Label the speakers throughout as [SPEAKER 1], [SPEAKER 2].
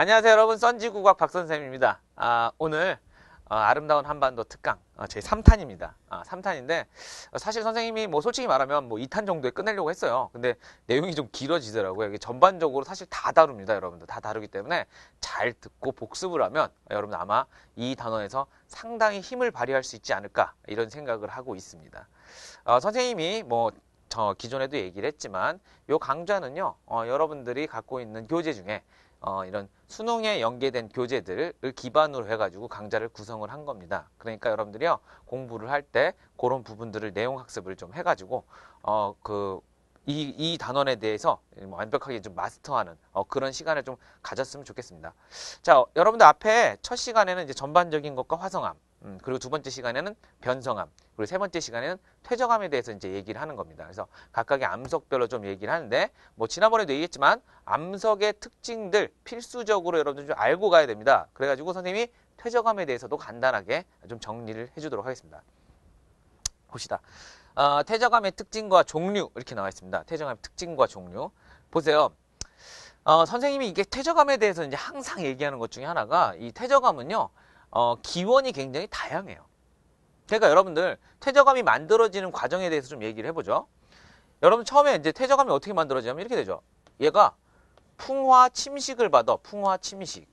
[SPEAKER 1] 안녕하세요 여러분 썬지국악 박선생입니다 아, 오늘 어, 아름다운 한반도 특강 어, 제 3탄입니다 아, 3탄인데 어, 사실 선생님이 뭐 솔직히 말하면 뭐 2탄 정도에 끝내려고 했어요 근데 내용이 좀 길어지더라고요 이게 전반적으로 사실 다 다룹니다 여러분들 다 다루기 때문에 잘 듣고 복습을 하면 여러분 아마 이 단원에서 상당히 힘을 발휘할 수 있지 않을까 이런 생각을 하고 있습니다 어, 선생님이 뭐 저 기존에도 얘기를 했지만 요 강좌는요 어, 여러분들이 갖고 있는 교재 중에 어, 이런 수능에 연계된 교재들을 기반으로 해가지고 강좌를 구성을 한 겁니다. 그러니까 여러분들이요 공부를 할 때 그런 부분들을 내용 학습을 좀 해가지고 어 그이이 단원에 대해서 뭐 완벽하게 좀 마스터하는 어, 그런 시간을 좀 가졌으면 좋겠습니다. 자 여러분들 앞에 첫 시간에는 이제 전반적인 것과 화성암 음, 그리고 두 번째 시간에는 변성암, 그리고 세 번째 시간에는 퇴적암에 대해서 이제 얘기를 하는 겁니다. 그래서 각각의 암석별로 좀 얘기를 하는데, 뭐 지난번에도 얘기했지만 암석의 특징들 필수적으로 여러분들 좀 알고 가야 됩니다. 그래가지고 선생님이 퇴적암에 대해서도 간단하게 좀 정리를 해주도록 하겠습니다. 봅시다. 어, 퇴적암의 특징과 종류 이렇게 나와 있습니다. 퇴적암의 특징과 종류 보세요. 어, 선생님이 이게 퇴적암에 대해서 이제 항상 얘기하는 것 중에 하나가 이 퇴적암은요. 어, 기원이 굉장히 다양해요. 그러니까 여러분들 퇴적암이 만들어지는 과정에 대해서 좀 얘기를 해보죠. 여러분 처음에 이제 퇴적암이 어떻게 만들어지냐면 이렇게 되죠. 얘가 풍화 침식을 받아 풍화 침식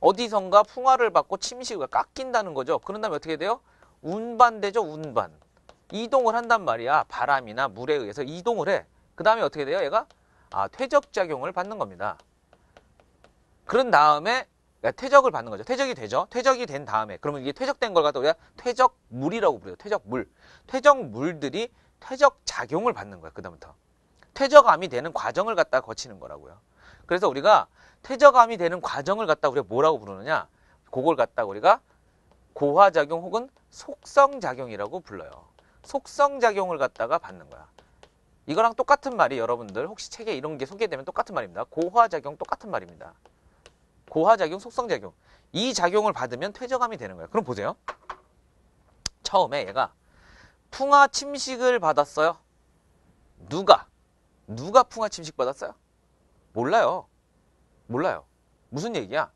[SPEAKER 1] 어디선가 풍화를 받고 침식을 깎인다는 거죠. 그런 다음에 어떻게 돼요? 운반되죠. 운반 이동을 한단 말이야. 바람이나 물에 의해서 이동을 해. 그 다음에 어떻게 돼요? 얘가 아, 퇴적작용을 받는 겁니다. 그런 다음에 그 퇴적을 받는 거죠. 퇴적이 되죠. 퇴적이 된 다음에 그러면 이게 퇴적된 걸 갖다 우리가 퇴적물이라고 부르죠. 퇴적물. 퇴적물들이 퇴적 작용을 받는 거예요. 그다음부터 퇴적암이 되는 과정을 갖다 거치는 거라고요. 그래서 우리가 퇴적암이 되는 과정을 갖다 우리가 뭐라고 부르느냐? 그걸 갖다 우리가 고화작용 혹은 속성작용이라고 불러요. 속성작용을 갖다가 받는 거야. 이거랑 똑같은 말이 여러분들 혹시 책에 이런 게 소개되면 똑같은 말입니다. 고화작용 똑같은 말입니다. 고화작용 속성작용 이 작용을 받으면 퇴적암이 되는 거예요. 그럼 보세요. 처음에 얘가 풍화 침식을 받았어요. 누가? 누가 풍화 침식 받았어요? 몰라요. 몰라요. 무슨 얘기야?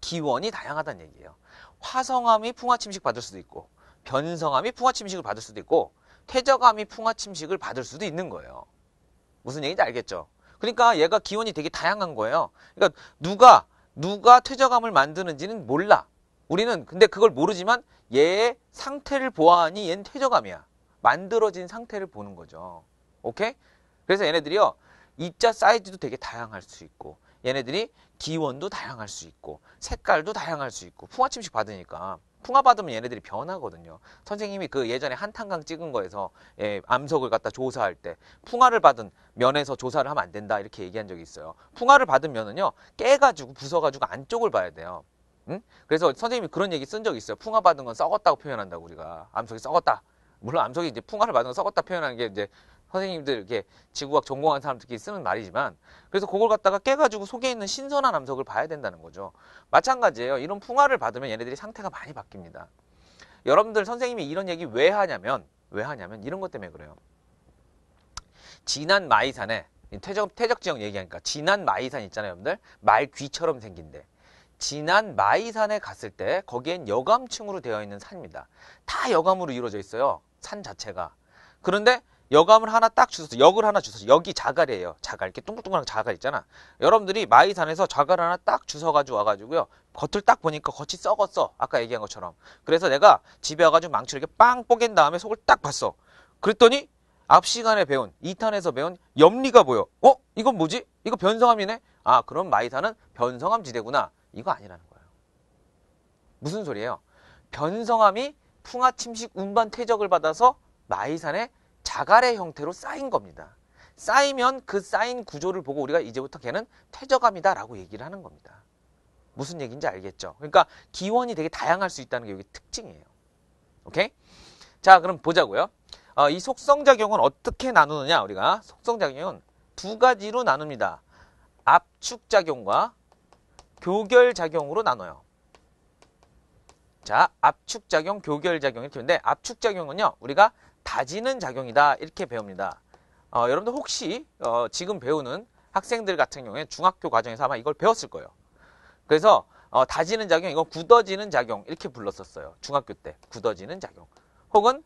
[SPEAKER 1] 기원이 다양하다는 얘기예요. 화성암이 풍화 침식 받을 수도 있고 변성암이 풍화 침식을 받을 수도 있고 퇴적암이 풍화 침식을 받을 수도 있는 거예요. 무슨 얘기인지 알겠죠? 그러니까 얘가 기원이 되게 다양한 거예요. 그러니까 누가 누가 퇴적암을 만드는지는 몰라. 우리는 근데 그걸 모르지만 얘의 상태를 보아하니 얘는 퇴적암이야. 만들어진 상태를 보는 거죠. 오케이? 그래서 얘네들이요. 입자 사이즈도 되게 다양할 수 있고 얘네들이 기원도 다양할 수 있고 색깔도 다양할 수 있고 풍화침식 받으니까 풍화받으면 얘네들이 변하거든요. 선생님이 그 예전에 한탄강 찍은 거에서 예, 암석을 갖다 조사할 때 풍화를 받은 면에서 조사를 하면 안 된다 이렇게 얘기한 적이 있어요. 풍화를 받은 면은요 깨가지고 부서가지고 안쪽을 봐야 돼요. 응? 그래서 선생님이 그런 얘기 쓴 적이 있어요. 풍화 받은 건 썩었다고 표현한다고 우리가 암석이 썩었다. 물론 암석이 이제 풍화를 받은 건 썩었다 표현하는 게 이제 선생님들 이렇게 지구학 전공한 사람들끼리 쓰는 말이지만 그래서 그걸 갖다가 깨가지고 속에 있는 신선한 암석을 봐야 된다는 거죠. 마찬가지예요. 이런 풍화를 받으면 얘네들이 상태가 많이 바뀝니다. 여러분들 선생님이 이런 얘기 왜 하냐면 왜 하냐면 이런 것 때문에 그래요. 지난 마이산에 퇴적, 퇴적지형 얘기하니까 지난 마이산 있잖아요 여러분들 말귀처럼 생긴데 지난 마이산에 갔을 때 거기엔 여감층으로 되어 있는 산입니다 다 여감으로 이루어져 있어요 산 자체가 그런데 여감을 하나 딱 주셔서 역을 하나 주셔서 여기 자갈이에요. 자갈 이렇게 뚱글뚱글한 자갈 있잖아. 여러분들이 마이산에서 자갈 하나 딱주셔 가지고 와가지고요. 겉을 딱 보니까 겉이 썩었어. 아까 얘기한 것처럼. 그래서 내가 집에 와가지고 망치를 이렇게 빵 뽀갠 다음에 속을 딱 봤어. 그랬더니 앞 시간에 배운 2탄에서 배운 염리가 보여. 어? 이건 뭐지? 이거 변성함이네. 아 그럼 마이산은 변성함 지대구나. 이거 아니라는 거예요. 무슨 소리예요? 변성함이 풍화 침식 운반 퇴적을 받아서 마이산에 자갈의 형태로 쌓인 겁니다. 쌓이면 그 쌓인 구조를 보고 우리가 이제부터 걔는 퇴적암이다 라고 얘기를 하는 겁니다. 무슨 얘기인지 알겠죠? 그러니까 기원이 되게 다양할 수 있다는 게 여기 특징이에요. 오케이? 자, 그럼 보자고요. 어, 이 속성작용은 어떻게 나누느냐, 우리가. 속성작용은 두 가지로 나눕니다. 압축작용과 교결작용으로 나눠요. 자, 압축작용, 교결작용 이렇게 되는데, 압축작용은요, 우리가 다지는 작용이다 이렇게 배웁니다. 어, 여러분들 혹시 어, 지금 배우는 학생들 같은 경우에 중학교 과정에서 아마 이걸 배웠을 거예요. 그래서 어, 다지는 작용, 이건 굳어지는 작용 이렇게 불렀었어요. 중학교 때 굳어지는 작용 혹은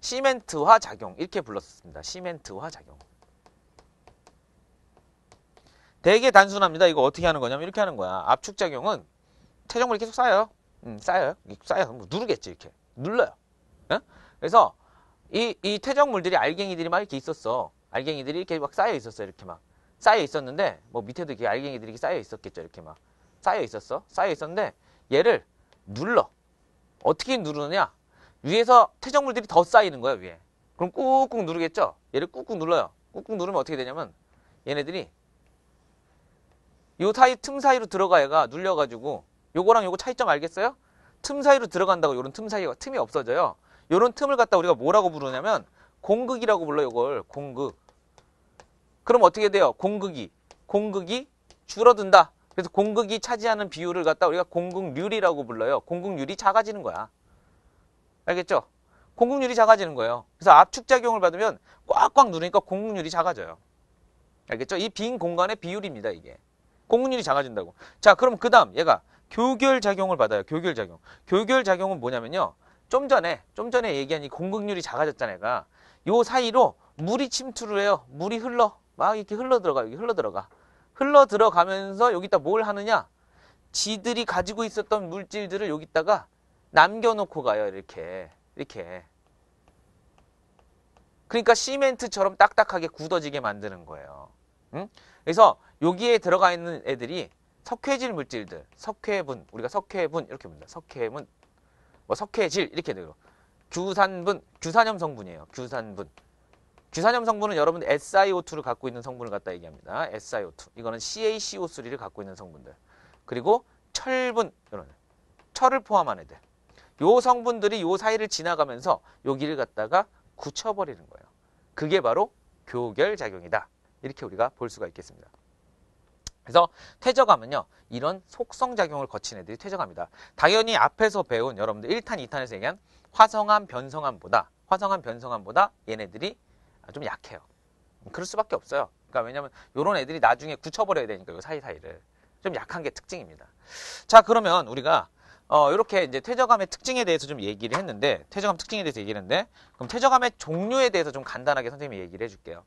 [SPEAKER 1] 시멘트화 작용 이렇게 불렀습니다. 시멘트화 작용 되게 단순합니다. 이거 어떻게 하는 거냐면 이렇게 하는 거야. 압축 작용은 체중물이 계속 쌓여요. 음, 쌓여요. 쌓여요. 뭐 누르겠지 이렇게 눌러요. 응? 그래서 이, 이 퇴적물들이 알갱이들이 막 이렇게 있었어. 알갱이들이 이렇게 막 쌓여 있었어. 이렇게 막. 쌓여 있었는데, 뭐 밑에도 이렇게 알갱이들이 이렇게 쌓여 있었겠죠. 이렇게 막. 쌓여 있었어. 쌓여 있었는데, 얘를 눌러. 어떻게 누르느냐? 위에서 퇴적물들이 더 쌓이는 거야, 위에. 그럼 꾹꾹 누르겠죠? 얘를 꾹꾹 눌러요. 꾹꾹 누르면 어떻게 되냐면, 얘네들이 요 사이 틈 사이로 들어가 얘가 눌려가지고 요거랑 요거 차이점 알겠어요? 틈 사이로 들어간다고 요런 틈 사이가 틈이 없어져요. 이런 틈을 갖다 우리가 뭐라고 부르냐면 공극이라고 불러요. 이걸 공극. 그럼 어떻게 돼요? 공극이. 공극이 줄어든다. 그래서 공극이 차지하는 비율을 갖다 우리가 공극률이라고 불러요. 공극률이 작아지는 거야. 알겠죠? 공극률이 작아지는 거예요. 그래서 압축작용을 받으면 꽉꽉 누르니까 공극률이 작아져요. 알겠죠? 이 빈 공간의 비율입니다. 이게. 공극률이 작아진다고. 자 그럼 그 다음 얘가 교결작용을 받아요. 교결작용. 교결작용은 뭐냐면요. 좀 전에 좀 전에 얘기한 이 공급률이 작아졌잖아요. 그러니까 요 사이로 물이 침투를 해요. 물이 흘러 막 이렇게 흘러 들어가 여기 흘러 들어가 흘러 들어가면서 여기다 뭘 하느냐? 지들이 가지고 있었던 물질들을 여기다가 남겨놓고 가요. 이렇게 이렇게. 그러니까 시멘트처럼 딱딱하게 굳어지게 만드는 거예요. 응? 그래서 여기에 들어가 있는 애들이 석회질 물질들, 석회분, 우리가 석회분 이렇게 봅니다. 석회분, 뭐 석회질 이렇게 되고 규산분, 규산염 성분이에요. 규산분. 규산염 성분은 여러분 SiO2를 갖고 있는 성분을 갖다 얘기합니다. SiO2. 이거는 CaCO3를 갖고 있는 성분들. 그리고 철분 이런 철을 포함한 애들. 요 성분들이 요 사이를 지나가면서 여기를 갖다가 굳혀버리는 거예요. 그게 바로 교결작용이다. 이렇게 우리가 볼 수가 있겠습니다. 그래서 퇴적암은요 이런 속성작용을 거친 애들이 퇴적합니다 당연히 앞에서 배운 여러분들 1탄 2탄에서 얘기한 화성암 변성암보다 화성암 변성암보다 얘네들이 좀 약해요 그럴 수밖에 없어요 그러니까 왜냐면 하 이런 애들이 나중에 굳혀버려야 되니까 요 사이사이를 좀 약한 게 특징입니다 자 그러면 우리가 어, 이렇게 이제 퇴적암의 특징에 대해서 좀 얘기를 했는데 퇴적암 특징에 대해서 얘기를 했는데 그럼 퇴적암의 종류에 대해서 좀 간단하게 선생님이 얘기를 해줄게요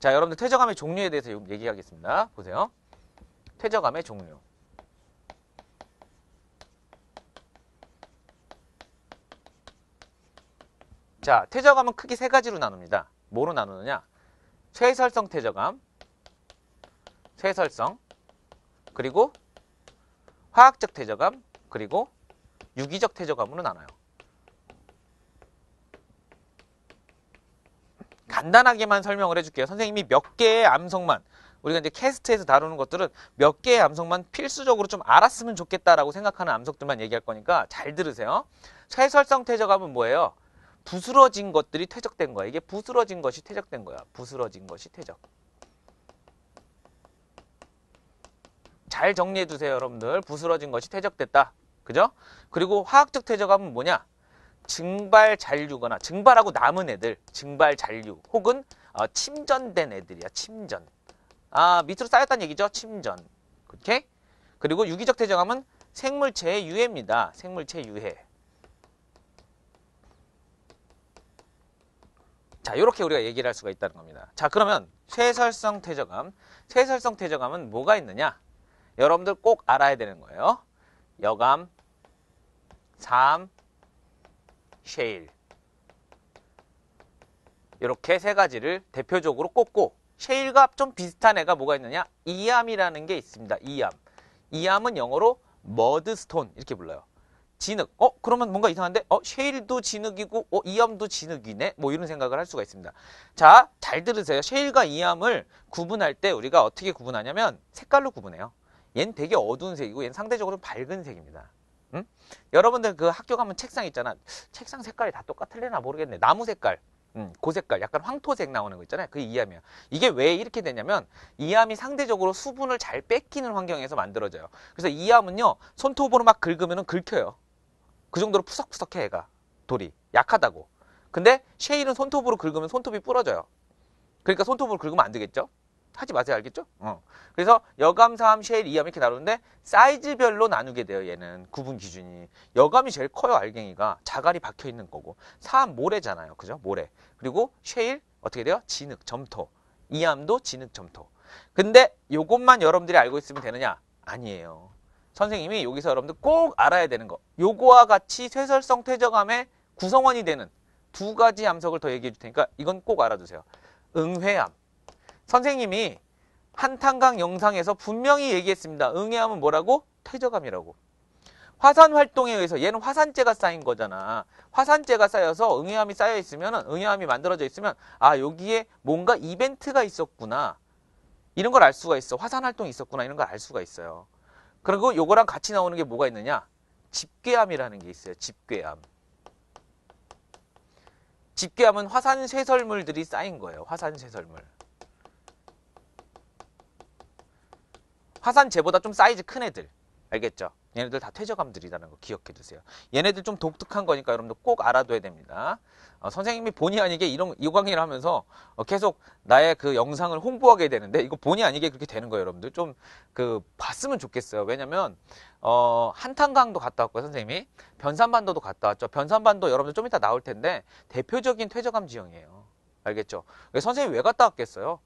[SPEAKER 1] 자 여러분들 퇴적암의 종류에 대해서 얘기하겠습니다 보세요 퇴적암의 종류 자, 퇴적암은 크게 세 가지로 나눕니다. 뭐로 나누느냐? 최설성 퇴적암, 최설성, 그리고 화학적 퇴적암, 그리고 유기적 퇴적암으로 나눠요. 간단하게만 설명을 해줄게요. 선생님이 몇 개의 암석만 우리가 이제 캐스트에서 다루는 것들은 몇 개의 암석만 필수적으로 좀 알았으면 좋겠다라고 생각하는 암석들만 얘기할 거니까 잘 들으세요. 최설성 퇴적암은 뭐예요? 부스러진 것들이 퇴적된 거야. 이게 부스러진 것이 퇴적된 거야. 부스러진 것이 퇴적. 잘 정리해 주세요, 여러분들. 부스러진 것이 퇴적됐다. 그죠? 그리고 화학적 퇴적암은 뭐냐? 증발 잔류거나 증발하고 남은 애들, 증발 잔류 혹은 어, 침전된 애들이야. 침전. 아, 밑으로 쌓였다는 얘기죠. 침전. 그렇게? 그리고 유기적 대장암은 생물체의 유해입니다. 생물체 유해. 자, 이렇게 우리가 얘기를 할 수가 있다는 겁니다. 자, 그러면 쇠설성 퇴적암. 쇠설성 퇴적암은 뭐가 있느냐? 여러분들 꼭 알아야 되는 거예요. 여감, 삼, 쉐일. 이렇게 세 가지를 대표적으로 꼽고 쉐일과 좀 비슷한 애가 뭐가 있느냐? 이암이라는 게 있습니다. 이암. 이암은 영어로 머드스톤 이렇게 불러요. 진흙. 어, 그러면 뭔가 이상한데? 어, 쉐일도 진흙이고, 어, 이암도 진흙이네? 뭐 이런 생각을 할 수가 있습니다. 자, 잘 들으세요. 쉐일과 이암을 구분할 때 우리가 어떻게 구분하냐면 색깔로 구분해요. 얜 되게 어두운 색이고, 얜 상대적으로 밝은 색입니다. 응? 여러분들 그 학교 가면 책상 있잖아. 책상 색깔이 다 똑같을래나 모르겠네. 나무 색깔. 음, 그 색깔, 약간 황토색 나오는 거 있잖아요. 그게 이암이에요. 이게 왜 이렇게 되냐면 이암이 상대적으로 수분을 잘 뺏기는 환경에서 만들어져요. 그래서 이암은요, 손톱으로 막 긁으면 긁혀요. 그 정도로 푸석푸석해 얘가 돌이 약하다고. 근데 쉐일은 손톱으로 긁으면 손톱이 부러져요. 그러니까 손톱으로 긁으면 안 되겠죠? 하지 마세요. 알겠죠? 어. 그래서 여감, 사함, 쉐일, 이함 이렇게 나누는데 사이즈별로 나누게 돼요. 얘는 구분 기준이. 여감이 제일 커요. 알갱이가. 자갈이 박혀 있는 거고. 사함 모래잖아요. 그죠? 모래. 그리고 쉐일 어떻게 돼요? 진흙, 점토. 이함도 진흙, 점토. 근데 요것만 여러분들이 알고 있으면 되느냐? 아니에요. 선생님이 여기서 여러분들 꼭 알아야 되는 거. 요거와 같이 쇄설성 퇴적암의 구성원이 되는 두 가지 암석을 더 얘기해 줄 테니까 이건 꼭 알아두세요. 응회암. 선생님이 한탄강 영상에서 분명히 얘기했습니다. 응애함은 뭐라고? 퇴적암이라고. 화산 활동에 의해서 얘는 화산재가 쌓인 거잖아. 화산재가 쌓여서 응애암이 쌓여 있으면 응애암이 만들어져 있으면 아 여기에 뭔가 이벤트가 있었구나. 이런 걸 알 수가 있어. 화산 활동이 있었구나. 이런 걸 알 수가 있어요. 그리고 요거랑 같이 나오는 게 뭐가 있느냐? 집괴암이라는 게 있어요. 집괴암. 집괴암은 화산 쇄설물들이 쌓인 거예요. 화산 쇄설물. 화산재보다 좀 사이즈 큰 애들 알겠죠? 얘네들 다 퇴적암들이라는 거 기억해 두세요. 얘네들 좀 독특한 거니까 여러분들 꼭 알아둬야 됩니다. 어, 선생님이 본의 아니게 이런 이 강의를 하면서 어, 계속 나의 그 영상을 홍보하게 되는데 이거 본의 아니게 그렇게 되는 거예요, 여러분들. 좀 그 봤으면 좋겠어요. 왜냐면 어, 한탄강도 갔다 왔고 선생님이 변산반도도 갔다 왔죠. 변산반도 여러분들 좀 이따 나올 텐데 대표적인 퇴적암 지형이에요. 알겠죠? 선생님이 왜 갔다 왔겠어요?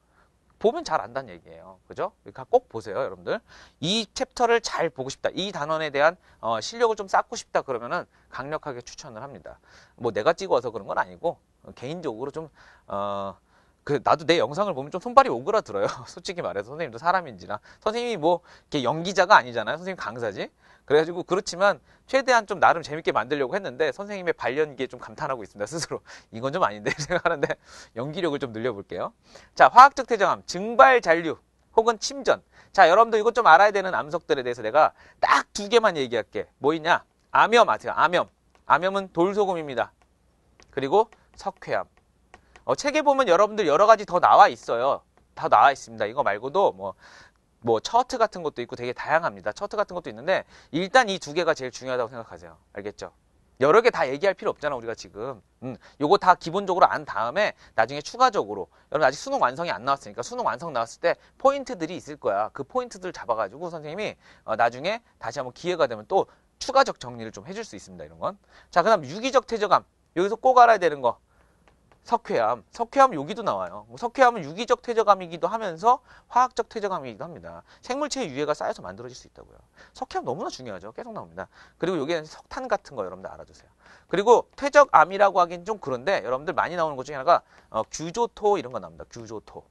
[SPEAKER 1] 보면 잘 안다는 얘기예요. 그죠? 그러니까 꼭 보세요, 여러분들. 이 챕터를 잘 보고 싶다. 이 단원에 대한 어, 실력을 좀 쌓고 싶다 그러면은 강력하게 추천을 합니다. 뭐 내가 찍어서 그런 건 아니고 어, 개인적으로 좀 어, 그 나도 내 영상을 보면 좀 손발이 오그라들어요. 솔직히 말해서 선생님도 사람인지나 선생님이 뭐 이렇게 연기자가 아니잖아요. 선생님 강사지. 그래가지고 그렇지만 최대한 좀 나름 재밌게 만들려고 했는데 선생님의 발연기에 좀 감탄하고 있습니다 스스로 이건 좀 아닌데 생각하는데 연기력을 좀 늘려볼게요. 자 화학적 퇴적암 증발 잔류 혹은 침전. 자 여러분도 이것 좀 알아야 되는 암석들에 대해서 내가 딱 두 개만 얘기할게. 뭐 있냐? 암염 아세요? 암염. 암염은 돌소금입니다. 그리고 석회암. 어, 책에 보면 여러분들 여러 가지 더 나와 있어요. 다 나와 있습니다. 이거 말고도 뭐, 뭐, 처트 같은 것도 있고 되게 다양합니다. 처트 같은 것도 있는데, 일단 이 두 개가 제일 중요하다고 생각하세요. 알겠죠? 여러 개 다 얘기할 필요 없잖아, 우리가 지금. 음, 요거 다 기본적으로 안 다음에 나중에 추가적으로. 여러분 아직 수능 완성이 안 나왔으니까 수능 완성 나왔을 때 포인트들이 있을 거야. 그 포인트들 잡아가지고 선생님이 어, 나중에 다시 한번 기회가 되면 또 추가적 정리를 좀 해줄 수 있습니다, 이런 건. 자, 그 다음 유기적 퇴적감. 여기서 꼭 알아야 되는 거. 석회암, 석회암 여기도 나와요. 뭐 석회암은 유기적 퇴적암이기도 하면서 화학적 퇴적암이기도 합니다. 생물체의 유해가 쌓여서 만들어질 수 있다고요. 석회암 너무나 중요하죠. 계속 나옵니다. 그리고 여기는 석탄 같은 거 여러분들 알아두세요. 그리고 퇴적암이라고 하긴 좀 그런데 여러분들 많이 나오는 것 중에 하나가 어, 규조토 이런 거 나옵니다. 규조토.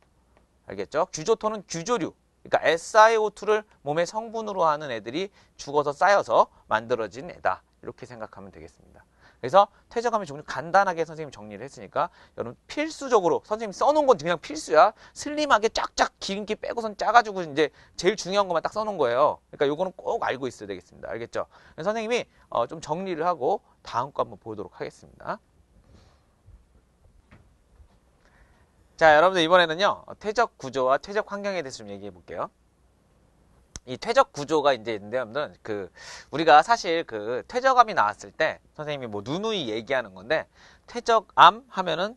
[SPEAKER 1] 알겠죠? 규조토는 규조류. 그러니까 SiO2를 몸의 성분으로 하는 애들이 죽어서 쌓여서 만들어진 애다. 이렇게 생각하면 되겠습니다. 그래서 퇴적하면 종류 간단하게 선생님 이 정리를 했으니까 여러분 필수적으로 선생님 이 써놓은 건 그냥 필수야. 슬림하게 쫙쫙 기름기 빼고선 짜가지고 이제 제일 중요한 것만 딱 써놓은 거예요. 그러니까 요거는 꼭 알고 있어야 되겠습니다. 알겠죠? 선생님이 어, 좀 정리를 하고 다음 거 한번 보도록 하겠습니다. 자, 여러분들 이번에는요. 어, 퇴적 구조와 퇴적 환경에 대해서 좀 얘기해 볼게요. 이 퇴적 구조가 이제 있는데 아무튼 그 우리가 사실 그 퇴적암이 나왔을 때 선생님이 뭐 누누이 얘기하는 건데 퇴적암 하면은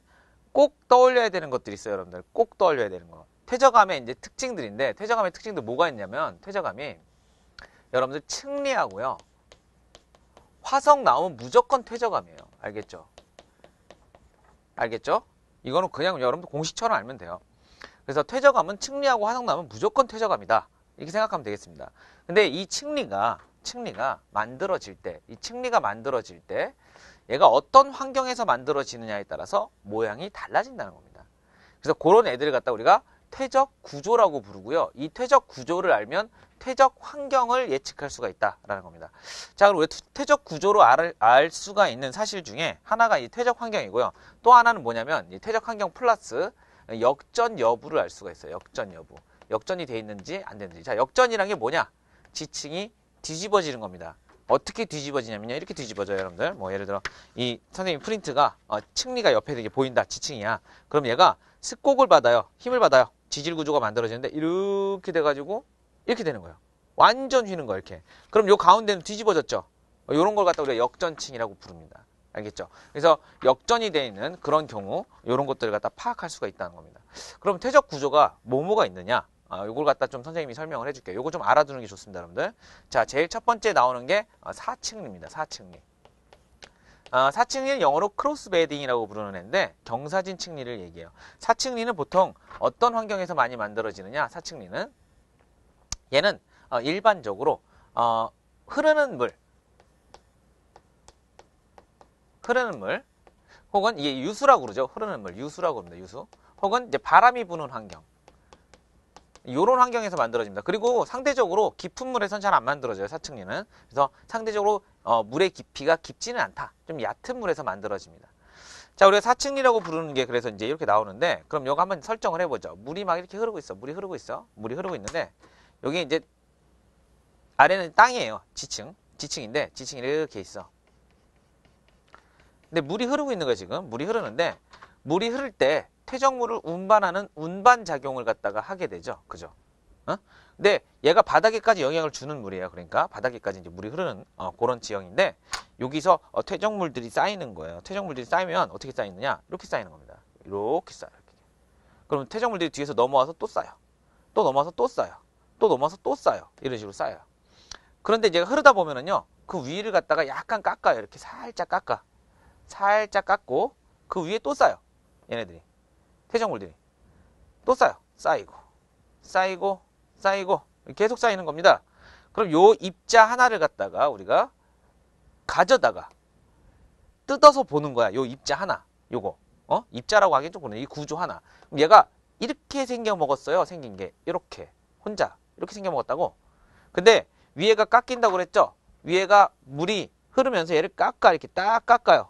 [SPEAKER 1] 꼭 떠올려야 되는 것들이 있어요 여러분들 꼭 떠올려야 되는 거 퇴적암의 이제 특징들인데 퇴적암의 특징도 뭐가 있냐면 퇴적암이 여러분들 층리하고요 화성 나오면 무조건 퇴적암이에요 알겠죠 알겠죠 이거는 그냥 여러분들 공식처럼 알면 돼요 그래서 퇴적암은 층리하고 화성 나오면 무조건 퇴적암이다 이렇게 생각하면 되겠습니다. 근데 이측리가측리가 만들어질 때, 이측리가 만들어질 때 얘가 어떤 환경에서 만들어지느냐에 따라서 모양이 달라진다는 겁니다. 그래서 그런 애들을 갖다 우리가 퇴적 구조라고 부르고요. 이 퇴적 구조를 알면 퇴적 환경을 예측할 수가 있다라는 겁니다. 자, 그럼 왜 퇴적 구조로 알, 알 수가 있는 사실 중에 하나가 이 퇴적 환경이고요. 또 하나는 뭐냐면 이 퇴적 환경 플러스 역전 여부를 알 수가 있어요. 역전 여부. 역전이 돼 있는지 안 되는지 자 역전이란 게 뭐냐 지층이 뒤집어지는 겁니다 어떻게 뒤집어지냐면요 이렇게 뒤집어져요 여러분들 뭐 예를 들어 이 선생님 프린트가 어, 층리가 옆에 되게 보인다 지층이야 그럼 얘가 습곡을 받아요 힘을 받아요 지질 구조가 만들어지는데 이렇게 돼가지고 이렇게 되는 거예요 완전 휘는 거예요 이렇게 그럼 요 가운데는 뒤집어졌죠 이런 어, 걸 갖다 우리가 역전층이라고 부릅니다 알겠죠? 그래서 역전이 되어 있는 그런 경우 이런 것들을 갖다 파악할 수가 있다는 겁니다. 그럼 퇴적 구조가 뭐뭐가 있느냐? 아, 요걸 갖다 좀 선생님이 설명을 해줄게요. 요거 좀 알아두는 게 좋습니다, 여러분들. 자, 제일 첫 번째 나오는 게 4층입니다, 4층리. 아, 4층리는 아, 영어로 크로스베딩이라고 부르는 애인데 경사진 층리를 얘기해요. 4층리는 보통 어떤 환경에서 많이 만들어지느냐, 4층리는 얘는 어, 일반적으로 어, 흐르는 물, 흐르는 물, 혹은 이게 유수라고 그러죠. 흐르는 물, 유수라고 그럽니다. 유수. 혹은 이제 바람이 부는 환경. 이런 환경에서 만들어집니다. 그리고 상대적으로 깊은 물에선 잘 안 만들어져요. 사층류는. 그래서 상대적으로 어, 물의 깊이가 깊지는 않다. 좀 얕은 물에서 만들어집니다. 자, 우리가 사층류라고 부르는 게 그래서 이제 이렇게 나오는데 그럼 요거 한번 설정을 해보죠. 물이 막 이렇게 흐르고 있어. 물이 흐르고 있어. 물이 흐르고 있는데 여기 이제 아래는 땅이에요. 지층. 지층인데 지층이 이렇게 있어. 근데 물이 흐르고 있는 거야 지금. 물이 흐르는데 물이 흐를 때 퇴적물을 운반하는 운반 작용을 갖다가 하게 되죠. 그죠? 어? 근데 얘가 바닥에까지 영향을 주는 물이에요. 그러니까 바닥에까지 이제 물이 흐르는 어, 그런 지형인데 여기서 어, 퇴적물들이 쌓이는 거예요. 퇴적물들이 쌓이면 어떻게 쌓이느냐? 이렇게 쌓이는 겁니다. 이렇게 쌓여. 이 그럼 퇴적물들이 뒤에서 넘어와서 또 쌓여. 또 넘어와서 또 쌓여. 또 넘어와서 또 쌓여. 이런 식으로 쌓여요. 그런데 얘가 흐르다 보면은요. 그 위를 갖다가 약간 깎아요. 이렇게 살짝 깎아. 살짝 깎고 그 위에 또 쌓여. 얘네들이. 태정골드이또 쌓여 쌓이고 쌓이고 쌓이고 계속 쌓이는 겁니다 그럼 요 입자 하나를 갖다가 우리가 가져다가 뜯어서 보는 거야 요 입자 하나 요거 어 입자라고 하기엔 좀 그러네 이 구조 하나 그럼 얘가 이렇게 생겨 먹었어요 생긴 게 이렇게 혼자 이렇게 생겨 먹었다고 근데 위에가 깎인다고 그랬죠 위에가 물이 흐르면서 얘를 깎아 이렇게 딱 깎아요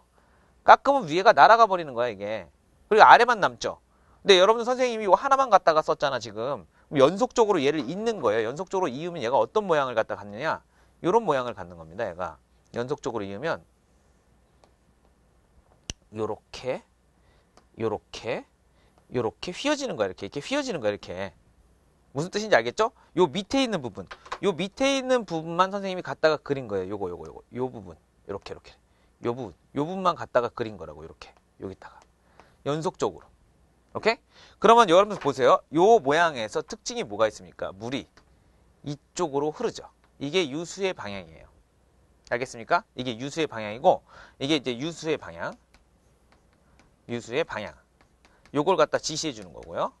[SPEAKER 1] 깎으면 위에가 날아가 버리는 거야 이게 그리고 아래만 남죠 근데 네, 여러분 선생님이 이거 하나만 갖다가 썼잖아 지금 연속적으로 얘를 잇는 거예요 연속적으로 이으면 얘가 어떤 모양을 갖다 갖느냐 이런 모양을 갖는 겁니다 얘가 연속적으로 이으면 요렇게 요렇게 요렇게 휘어지는 거야 이렇게 이렇게 휘어지는 거야 이렇게 무슨 뜻인지 알겠죠? 요 밑에 있는 부분 요 밑에 있는 부분만 선생님이 갖다가 그린 거예요 요거 요거 요거 요 부분 요렇게 요렇게 요 부분 요 부분만 갖다가 그린 거라고 요렇게 여기다가 연속적으로 오케이? 그러면 여러분들 보세요. 요 모양에서 특징이 뭐가 있습니까? 물이 이쪽으로 흐르죠. 이게 유수의 방향이에요. 알겠습니까? 이게 유수의 방향이고 이게 이제 유수의 방향. 유수의 방향. 요걸 갖다 지시해 주는 거고요.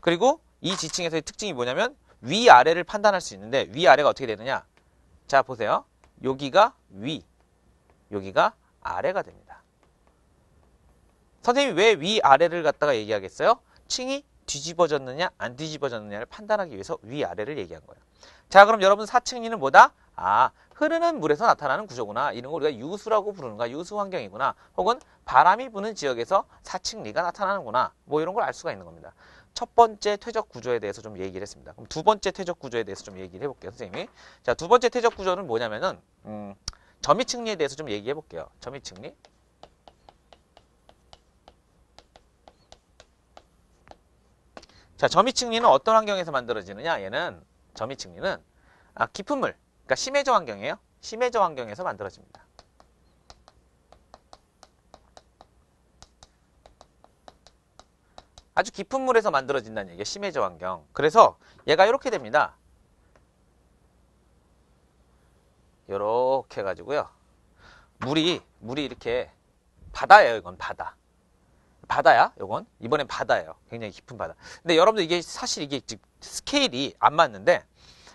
[SPEAKER 1] 그리고 이 지층에서의 특징이 뭐냐면 위아래를 판단할 수 있는데 위아래가 어떻게 되느냐? 자, 보세요. 여기가 위, 여기가 아래가 됩니다. 선생님이 왜 위아래를 갖다가 얘기하겠어요? 층이 뒤집어졌느냐 안 뒤집어졌느냐를 판단하기 위해서 위아래를 얘기한 거예요. 자 그럼 여러분 사층리는 뭐다? 아 흐르는 물에서 나타나는 구조구나. 이런 걸 우리가 유수라고 부르는가 유수 환경이구나. 혹은 바람이 부는 지역에서 사층리가 나타나는구나. 뭐 이런 걸 알 수가 있는 겁니다. 첫 번째 퇴적 구조에 대해서 좀 얘기를 했습니다. 그럼 두 번째 퇴적 구조에 대해서 좀 얘기를 해볼게요, 선생님이. 자, 두 번째 퇴적 구조는 뭐냐면은 음, 점이층리에 대해서 좀 얘기해 볼게요. 점이층리. 자, 점이층리는 어떤 환경에서 만들어지느냐? 얘는 점이층리는 아, 깊은 물, 그러니까 심해저 환경이에요. 심해저 환경에서 만들어집니다. 아주 깊은 물에서 만들어진다는 얘기예요. 심해저 환경. 그래서 얘가 이렇게 됩니다. 이렇게 해가지고요. 물이, 물이 이렇게 바다예요. 이건 바다. 바다야, 요건. 이번엔 바다예요. 굉장히 깊은 바다. 근데 여러분들 이게 사실 이게 스케일이 안 맞는데,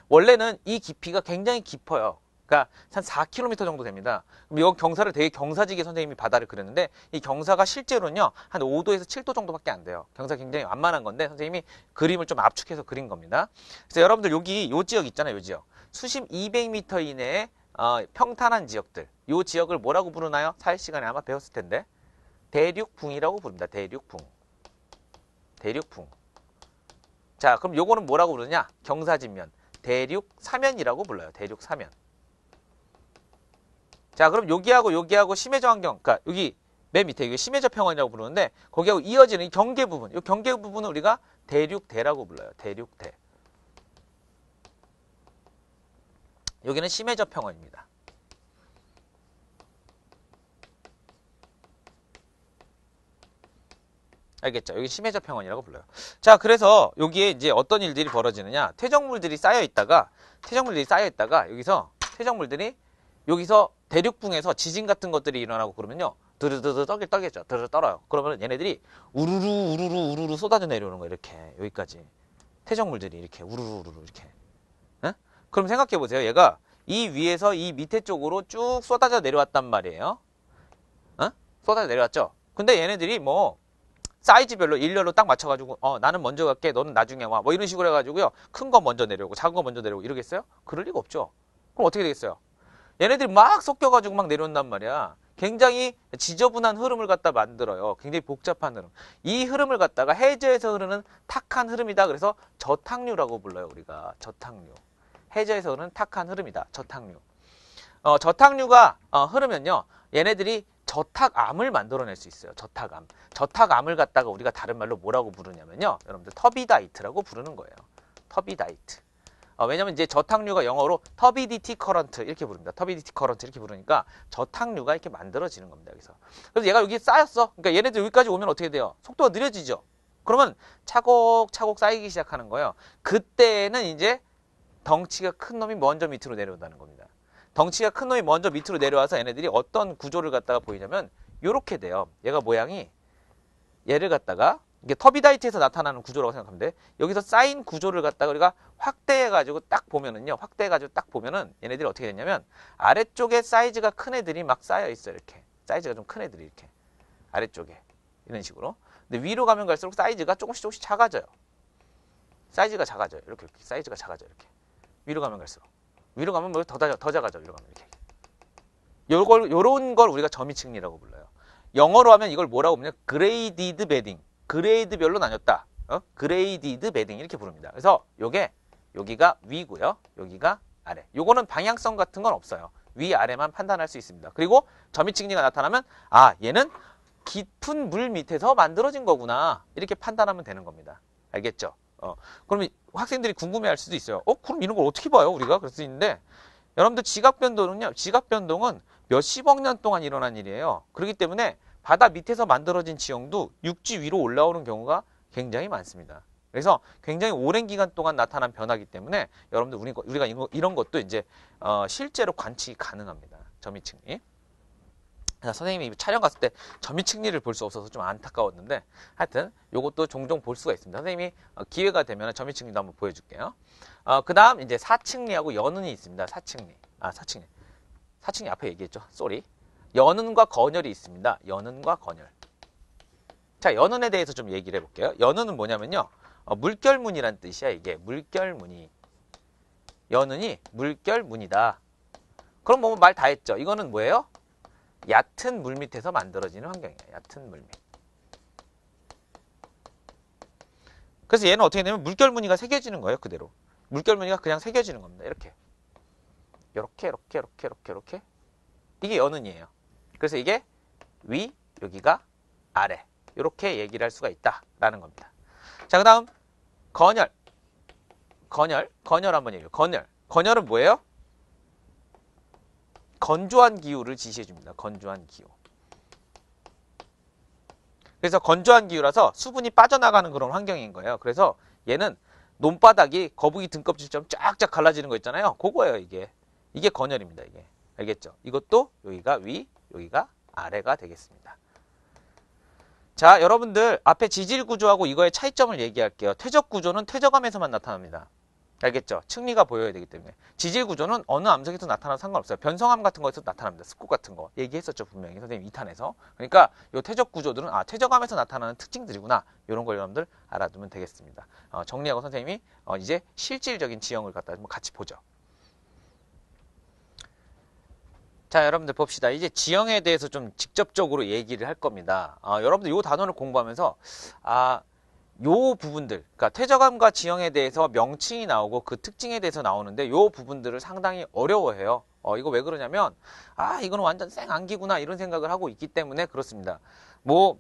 [SPEAKER 1] 원래는 이 깊이가 굉장히 깊어요. 그러니까 한 4km 정도 됩니다. 그럼 이건 경사를 되게 경사지게 선생님이 바다를 그렸는데 이 경사가 실제로는요 한 5도에서 7도 정도밖에 안 돼요. 경사 굉장히 완만한 건데 선생님이 그림을 좀 압축해서 그린 겁니다. 그래서 여러분들 여기 요 지역 있잖아요, 요 지역 수심 200m 이내에 어, 평탄한 지역들, 요 지역을 뭐라고 부르나요? 사회 시간에 아마 배웠을 텐데 대륙풍이라고 부릅니다. 대륙풍. 대륙풍. 자, 그럼 요거는 뭐라고 부르냐? 경사진면. 대륙사면이라고 불러요. 대륙사면. 자, 그럼 여기하고 여기하고 심해저 환경, 그러니까 여기 맨 밑에 이게 심해저 평원이라고 부르는데 거기하고 이어지는 이 경계 부분, 이 경계 부분은 우리가 대륙대라고 불러요. 대륙대. 여기는 심해저 평원입니다. 알겠죠? 여기 심해저 평원이라고 불러요. 자, 그래서 여기에 이제 어떤 일들이 벌어지느냐? 퇴적물들이 쌓여 있다가 퇴적물들이 쌓여 있다가 여기서 퇴적물들이 여기서 대륙붕에서 지진 같은 것들이 일어나고 그러면요. 드르드르 떡이 떡이죠. 드르르 떨어요. 그러면 얘네들이 우르르 우르르 우르르 쏟아져 내려오는 거예요. 이렇게 여기까지 퇴적물들이 이렇게 우르르 우르르 이렇게. 에? 그럼 생각해 보세요. 얘가 이 위에서 이 밑에 쪽으로 쭉 쏟아져 내려왔단 말이에요. 어? 쏟아져 내려왔죠. 근데 얘네들이 뭐 사이즈별로 일렬로 딱 맞춰가지고 어 나는 먼저 갈게 너는 나중에 와 뭐 이런 식으로 해가지고요 큰 거 먼저 내려오고 작은 거 먼저 내려오고 이러겠어요? 그럴 리가 없죠 그럼 어떻게 되겠어요? 얘네들이 막 섞여가지고 막 내려온단 말이야 굉장히 지저분한 흐름을 갖다 만들어요 굉장히 복잡한 흐름 이 흐름을 갖다가 해저에서 흐르는 탁한 흐름이다 그래서 저탁류라고 불러요 우리가 저탁류 해저에서 흐르는 탁한 흐름이다 저탁류 어, 저탁류가 어, 흐르면요 얘네들이 저탁암을 만들어낼 수 있어요. 저탁암. 저탁암을 갖다가 우리가 다른 말로 뭐라고 부르냐면요. 여러분들 터비다이트라고 부르는 거예요. 터비다이트. 어, 왜냐면 이제 저탁류가 영어로 터비디티 커런트 이렇게 부릅니다. 터비디티 커런트 이렇게 부르니까 저탁류가 이렇게 만들어지는 겁니다. 여기서. 그래서 얘가 여기 쌓였어. 그러니까 얘네들 여기까지 오면 어떻게 돼요? 속도가 느려지죠. 그러면 차곡차곡 쌓이기 시작하는 거예요. 그때는 이제 덩치가 큰 놈이 먼저 밑으로 내려온다는 겁니다. 덩치가 큰 놈이 먼저 밑으로 내려와서 얘네들이 어떤 구조를 갖다가 보이냐면 요렇게 돼요. 얘가 모양이 얘를 갖다가 이게 터비다이트에서 나타나는 구조라고 생각하면 돼. 여기서 쌓인 구조를 갖다가 우리가 확대해가지고 딱 보면은요. 확대해가지고 딱 보면은 얘네들이 어떻게 됐냐면 아래쪽에 사이즈가 큰 애들이 막 쌓여 있어 이렇게. 사이즈가 좀 큰 애들이 이렇게. 아래쪽에. 이런 식으로. 근데 위로 가면 갈수록 사이즈가 조금씩 조금씩 작아져요. 사이즈가 작아져요. 이렇게, 이렇게 사이즈가 작아져요. 이렇게. 위로 가면 갈수록. 위로 가면 뭐더더 작아져 위로 가면 이렇게. 요걸 요런 걸 우리가 점이층이라고 불러요. 영어로 하면 이걸 뭐라고 부르냐? 그레이디드 베딩. 그레이드별로 나눴다. 어? 그레이디드 베딩 이렇게 부릅니다. 그래서 요게 여기가 위고요. 여기가 아래. 요거는 방향성 같은 건 없어요. 위 아래만 판단할 수 있습니다. 그리고 점이층이가 나타나면 아, 얘는 깊은 물 밑에서 만들어진 거구나. 이렇게 판단하면 되는 겁니다. 알겠죠? 어. 그럼 학생들이 궁금해할 수도 있어요. 어 그럼 이런 걸 어떻게 봐요 우리가? 그럴 수 있는데 여러분들 지각 변동은요. 지각 변동은 몇십억 년 동안 일어난 일이에요. 그렇기 때문에 바다 밑에서 만들어진 지형도 육지 위로 올라오는 경우가 굉장히 많습니다. 그래서 굉장히 오랜 기간 동안 나타난 변화기 때문에 여러분들 우리가 이런 것도 이제 어, 실제로 관측이 가능합니다. 점이층이. 선생님이 촬영 갔을 때 점유측리를 볼 수 없어서 좀 안타까웠는데 하여튼 요것도 종종 볼 수가 있습니다. 선생님이 어, 기회가 되면 점유측리도 한번 보여줄게요. 어, 그 다음 이제 사측리하고 연운이 있습니다. 사측리. 아, 사측리. 사측리 앞에 얘기했죠. 쏘리. 연운과 건열이 있습니다. 연운과 건열. 자, 연운에 대해서 좀 얘기를 해볼게요. 연운은 뭐냐면요. 어, 물결문이란 뜻이야, 이게. 물결문이. 연운이 물결문이다. 그럼 뭐 말 다 했죠. 이거는 뭐예요? 얕은 물 밑에서 만들어지는 환경이에요. 얕은 물 밑. 그래서 얘는 어떻게 되냐면 물결 무늬가 새겨지는 거예요. 그대로. 물결 무늬가 그냥 새겨지는 겁니다. 이렇게. 이렇게 이렇게 이렇게 이렇게 이렇게. 이게 연은이에요. 그래서 이게 위, 여기가 아래. 이렇게 얘기를 할 수가 있다라는 겁니다. 자, 그 다음 건열. 건열. 건열 한번 얘기해요. 건열. 건열은 뭐예요? 건조한 기후를 지시해 줍니다. 건조한 기후. 그래서 건조한 기후라서 수분이 빠져나가는 그런 환경인 거예요. 그래서 얘는 논바닥이 거북이 등껍질처럼 쫙쫙 갈라지는 거 있잖아요. 그거예요, 이게. 이게 건열입니다, 이게. 알겠죠? 이것도 여기가 위, 여기가 아래가 되겠습니다. 자, 여러분들 앞에 지질 구조하고 이거의 차이점을 얘기할게요. 퇴적 구조는 퇴적암에서만 나타납니다. 알겠죠? 층리가 보여야 되기 때문에 지질 구조는 어느 암석에서 나타나도 상관없어요. 변성암 같은 거에서 나타납니다. 습곡 같은 거 얘기했었죠 분명히 선생님 2탄에서 그러니까 요 퇴적 구조들은 아 퇴적암에서 나타나는 특징들이구나 이런 걸 여러분들 알아두면 되겠습니다. 어, 정리하고 선생님이 어, 이제 실질적인 지형을 갖다 좀 같이 보죠. 자 여러분들 봅시다 이제 지형에 대해서 좀 직접적으로 얘기를 할 겁니다 어, 여러분들 이 단어를 공부하면서 아요 부분들, 그러니까 퇴적암과 지형에 대해서 명칭이 나오고 그 특징에 대해서 나오는데 요 부분들을 상당히 어려워해요. 어, 이거 왜 그러냐면 아 이거는 완전 생 암기구나 이런 생각을 하고 있기 때문에 그렇습니다. 뭐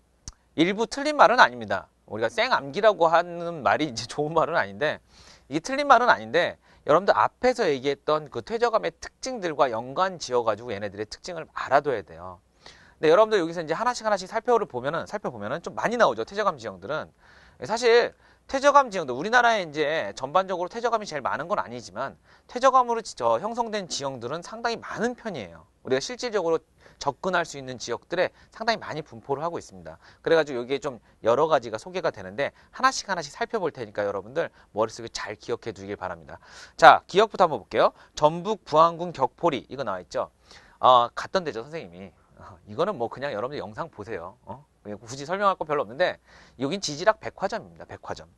[SPEAKER 1] 일부 틀린 말은 아닙니다. 우리가 생 암기라고 하는 말이 이제 좋은 말은 아닌데 이게 틀린 말은 아닌데 여러분들 앞에서 얘기했던 그 퇴적암의 특징들과 연관 지어가지고 얘네들의 특징을 알아둬야 돼요. 근데 여러분들 여기서 이제 하나씩 하나씩 살펴 보면은 살펴보면은 좀 많이 나오죠 퇴적암 지형들은. 사실 퇴적암 지형도 우리나라에 이제 전반적으로 퇴적암이 제일 많은 건 아니지만 퇴적암으로 형성된 지형들은 상당히 많은 편이에요. 우리가 실질적으로 접근할 수 있는 지역들에 상당히 많이 분포를 하고 있습니다. 그래가지고 여기에 좀 여러 가지가 소개가 되는데 하나씩 하나씩 살펴볼 테니까 여러분들 머릿속에 잘 기억해 두길 바랍니다. 자, 기억부터 한번 볼게요. 전북 부안군 격포리 이거 나와 있죠. 어, 아, 갔던 데죠 선생님이. 어, 이거는 뭐 그냥 여러분들 영상 보세요. 어? 예, 굳이 설명할 거 별로 없는데 여긴 지지락 백화점입니다. 백화점.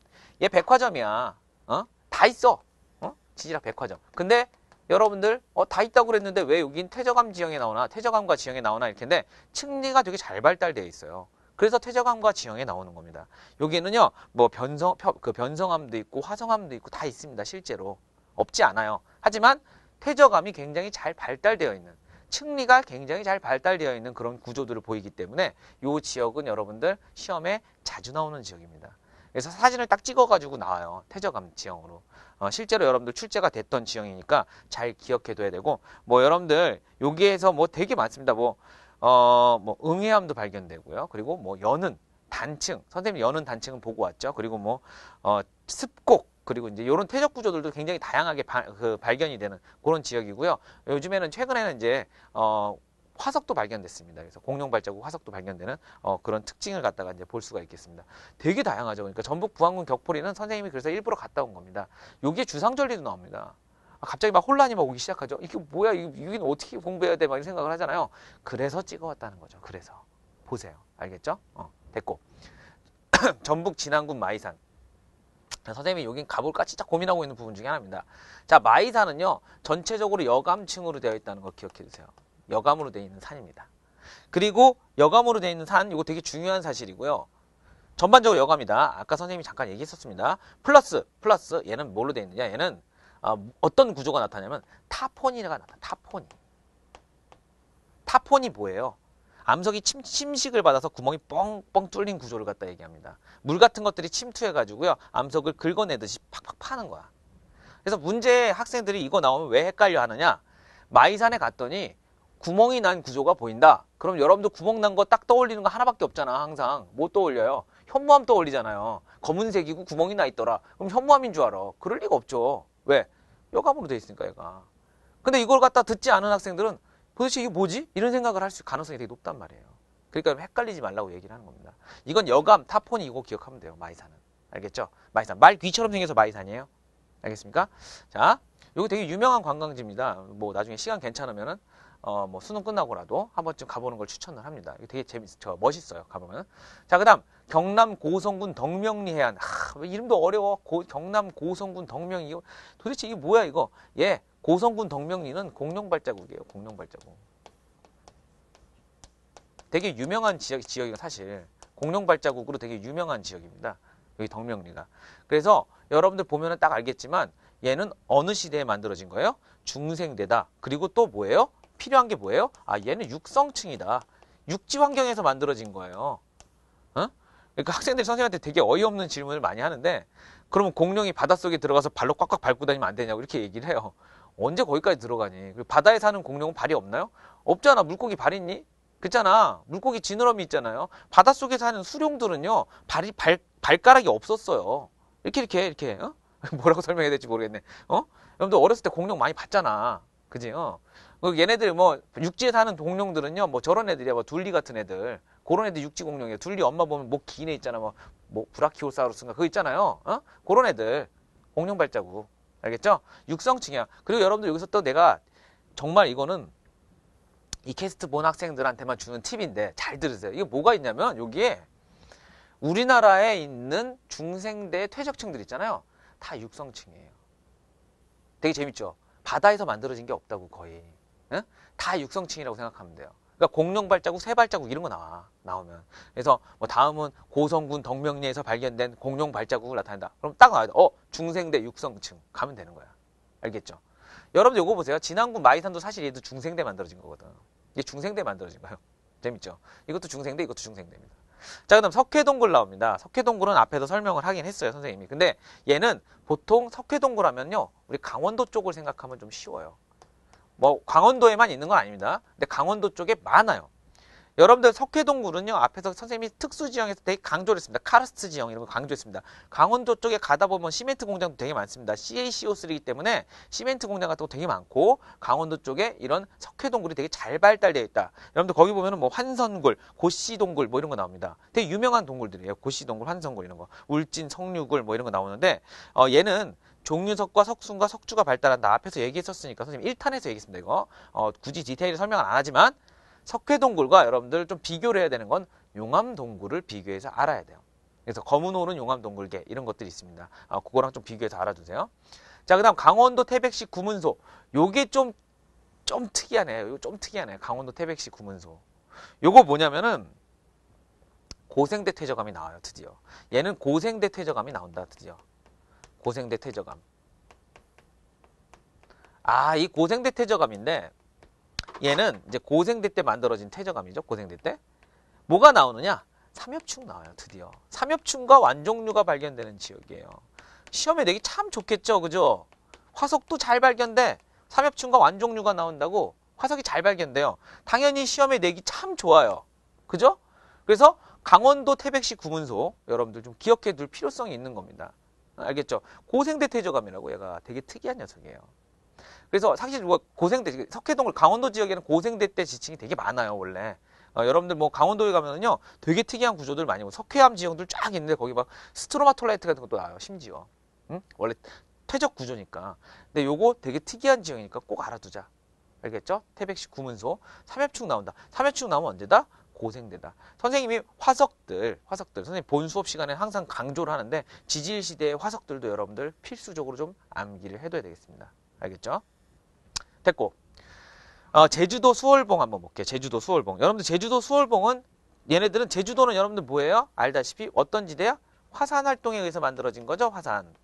[SPEAKER 1] 얘 백화점이야. 어? 다 있어. 어? 지지락 백화점. 근데 여러분들 어, 다 있다고 그랬는데 왜 여긴 퇴적암 지형에 나오나 퇴적암과 지형에 나오나 이렇게 텐데 층리가 되게 잘 발달되어 있어요. 그래서 퇴적암과 지형에 나오는 겁니다. 여기는요, 뭐 변성, 그 변성암도 있고 화성암도 있고 다 있습니다. 실제로 없지 않아요. 하지만 퇴적암이 굉장히 잘 발달되어 있는 층리가 굉장히 잘 발달되어 있는 그런 구조들을 보이기 때문에 이 지역은 여러분들 시험에 자주 나오는 지역입니다. 그래서 사진을 딱 찍어가지고 나와요. 태저감 지형으로. 어, 실제로 여러분들 출제가 됐던 지형이니까 잘 기억해둬야 되고 뭐 여러분들 여기에서 뭐 되게 많습니다. 뭐, 어, 뭐 응해암도 발견되고요. 그리고 뭐 여는 단층 선생님 여는 단층은 보고 왔죠. 그리고 뭐 어, 습곡 그리고 이제 이런 퇴적 구조들도 굉장히 다양하게 바, 그 발견이 되는 그런 지역이고요. 요즘에는 최근에는 이제 어 화석도 발견됐습니다. 그래서 공룡 발자국 화석도 발견되는 어, 그런 특징을 갖다가 이제 볼 수가 있겠습니다. 되게 다양하죠. 그러니까 전북 부안군 격포리는 선생님이 그래서 일부러 갔다 온 겁니다. 여기에 주상절리도 나옵니다. 아, 갑자기 막 혼란이 막 오기 시작하죠. 이게 뭐야? 이긴 어떻게 공부해야 돼? 막 이런 생각을 하잖아요. 그래서 찍어왔다는 거죠. 그래서 보세요. 알겠죠? 어, 됐고 전북 진안군 마이산 선생님이 여긴 가볼까 진짜 고민하고 있는 부분 중에 하나입니다. 자, 마이산은요, 전체적으로 여감층으로 되어 있다는 걸 기억해 주세요. 여감으로 되어 있는 산입니다. 그리고 여감으로 되어 있는 산, 이거 되게 중요한 사실이고요. 전반적으로 여감이다. 아까 선생님이 잠깐 얘기했었습니다. 플러스, 플러스, 얘는 뭘로 되어 있느냐? 얘는 어, 떤 구조가 나타나냐면 타포니가 나타나, 타포니 타폰이 뭐예요? 암석이 침, 침식을 받아서 구멍이 뻥뻥 뚫린 구조를 갖다 얘기합니다. 물 같은 것들이 침투해가지고요. 암석을 긁어내듯이 팍팍 파는 거야. 그래서 문제 학생들이 이거 나오면 왜 헷갈려 하느냐? 마이산에 갔더니 구멍이 난 구조가 보인다. 그럼 여러분도 구멍 난 거 딱 떠올리는 거 하나밖에 없잖아. 항상 못 뭐 떠올려요. 현무암 떠올리잖아요. 검은색이고 구멍이 나 있더라. 그럼 현무암인 줄 알아. 그럴 리가 없죠. 왜? 여감으로 돼 있으니까 얘가. 근데 이걸 갖다 듣지 않은 학생들은 도대체 이게 뭐지? 이런 생각을 할 수 가능성이 되게 높단 말이에요. 그러니까 헷갈리지 말라고 얘기를 하는 겁니다. 이건 여감, 타폰이 이거 기억하면 돼요. 마이산은 알겠죠? 마이산. 말 귀처럼 생겨서 마이산이에요. 알겠습니까? 자, 여기 되게 유명한 관광지입니다. 뭐 나중에 시간 괜찮으면은 어, 뭐 수능 끝나고라도 한 번쯤 가보는 걸 추천을 합니다. 이게 되게 재밌, 저 멋있어요. 가보면. 자, 그다음 경남 고성군 덕명리 해안. 하, 이름도 어려워. 고, 경남 고성군 덕명이 도대체 이게 뭐야 이거? 예, 고성군 덕명리는 공룡발자국이에요. 공룡발자국. 되게 유명한 지역, 지역이 사실 공룡발자국으로 되게 유명한 지역입니다. 여기 덕명리가. 그래서 여러분들 보면 딱 알겠지만 얘는 어느 시대에 만들어진 거예요? 중생대다. 그리고 또 뭐예요? 필요한 게 뭐예요? 아 얘는 육성층이다. 육지 환경에서 만들어진 거예요. 어? 그러니까 학생들이 선생님한테 되게 어이없는 질문을 많이 하는데 그러면 공룡이 바닷속에 들어가서 발로 꽉꽉 밟고 다니면 안 되냐고 이렇게 얘기를 해요. 언제 거기까지 들어가니? 바다에 사는 공룡은 발이 없나요? 없잖아. 물고기 발 있니? 그잖아. 물고기 지느러미 있잖아요. 바닷속에 사는 수룡들은요. 발이 발 발가락이 없었어요. 이렇게 이렇게 이렇게 어? 뭐라고 설명해야 될지 모르겠네. 어? 여러분들 어렸을 때 공룡 많이 봤잖아. 그지? 어? 그 얘네들 뭐 육지에 사는 공룡들은요. 뭐 저런 애들이야. 뭐 둘리 같은 애들. 그런 애들 육지 공룡이야 둘리 엄마 보면 목 기네 있잖아. 뭐, 뭐 브라키오사우루스인가 그거 있잖아요. 어? 그런 애들. 공룡 발자국. 알겠죠? 육성층이야. 그리고 여러분들 여기서 또 내가 정말 이거는 이 캐스트 본 학생들한테만 주는 팁인데 잘 들으세요. 이게 뭐가 있냐면 여기에 우리나라에 있는 중생대 퇴적층들 있잖아요. 다 육성층이에요. 되게 재밌죠? 바다에서 만들어진 게 없다고 거의. 응? 다 육성층이라고 생각하면 돼요. 그러니까 공룡 발자국, 새 발자국 이런 거 나와 나오면 그래서 뭐 다음은 고성군 덕명리에서 발견된 공룡 발자국을 나타낸다. 그럼 딱 나와요. 어 중생대 육성층 가면 되는 거야. 알겠죠? 여러분들 이거 보세요. 진안군 마이산도 사실 얘도 중생대 만들어진 거거든. 이게 중생대 만들어진 거예요. 재밌죠? 이것도 중생대, 이것도 중생대입니다. 자, 그 다음 석회동굴 나옵니다. 석회동굴은 앞에서 설명을 하긴 했어요, 선생님이. 근데 얘는 보통 석회동굴 하면요, 우리 강원도 쪽을 생각하면 좀 쉬워요. 뭐 강원도에만 있는 건 아닙니다. 근데 강원도 쪽에 많아요. 여러분들 석회동굴은요 앞에서 선생님이 특수지형에서 되게 강조를 했습니다 카르스트 지형 이런 걸 강조했습니다 강원도 쪽에 가다 보면 시멘트 공장도 되게 많습니다 CaCO3이기 때문에 시멘트 공장 같은 거 되게 많고 강원도 쪽에 이런 석회동굴이 되게 잘 발달되어 있다 여러분들 거기 보면은 뭐 환선굴 고시동굴 뭐 이런 거 나옵니다 되게 유명한 동굴들이에요 고시동굴 환선굴 이런 거 울진 성류굴뭐 이런 거 나오는데 어 얘는 종윤석과 석순과 석주가 발달한다. 앞에서 얘기했었으니까 선생님 1탄에서 얘기했습니다. 이거 어, 굳이 디테일을 설명은 안 하지만 석회동굴과 여러분들 좀 비교를 해야 되는 건 용암동굴을 비교해서 알아야 돼요. 그래서 검은오는 용암동굴계 이런 것들이 있습니다. 아, 그거랑 좀 비교해서 알아두세요. 자, 그 다음 강원도 태백시 구문소. 요게 좀, 좀 특이하네요. 좀 특이하네요. 강원도 태백시 구문소. 요거 뭐냐면은 고생대 퇴적암이 나와요. 드디어. 얘는 고생대 퇴적암이 나온다. 드디어. 고생대 퇴저감. 아, 이 고생대 퇴저감인데 얘는 이제 고생대 때 만들어진 퇴저감이죠. 고생대 때. 뭐가 나오느냐? 삼엽충 나와요, 드디어. 삼엽충과 완종류가 발견되는 지역이에요. 시험에 내기 참 좋겠죠, 그죠? 화석도 잘 발견돼. 삼엽충과 완종류가 나온다고 화석이 잘 발견돼요. 당연히 시험에 내기 참 좋아요. 그죠? 그래서 강원도 태백시 구문소 여러분들 좀 기억해 둘 필요성이 있는 겁니다. 알겠죠? 고생대 퇴적암이라고 얘가 되게 특이한 녀석이에요. 그래서 사실 뭐 고생대 석회동을 강원도 지역에는 고생대 때 지층이 되게 많아요 원래. 어, 여러분들 뭐 강원도에 가면은요 되게 특이한 구조들 많이 보 뭐 석회암 지형들 쫙 있는데 거기 막 스트로마톨라이트 같은 것도 나와요 심지어 응? 원래 퇴적 구조니까 근데 요거 되게 특이한 지형이니까 꼭 알아두자 알겠죠? 태백시 구문소 삼엽축 나온다 삼엽축 나오면 언제다? 고생되다. 선생님이 화석들, 화석들, 선생님 본 수업 시간에 항상 강조를 하는데 지질 시대의 화석들도 여러분들 필수적으로 좀 암기를 해둬야 되겠습니다. 알겠죠? 됐고. 어, 제주도 수월봉 한번 볼게요. 제주도 수월봉. 여러분들 제주도 수월봉은 얘네들은 제주도는 여러분들 뭐예요? 알다시피 어떤 지대야? 화산 활동에 의해서 만들어진 거죠. 화산.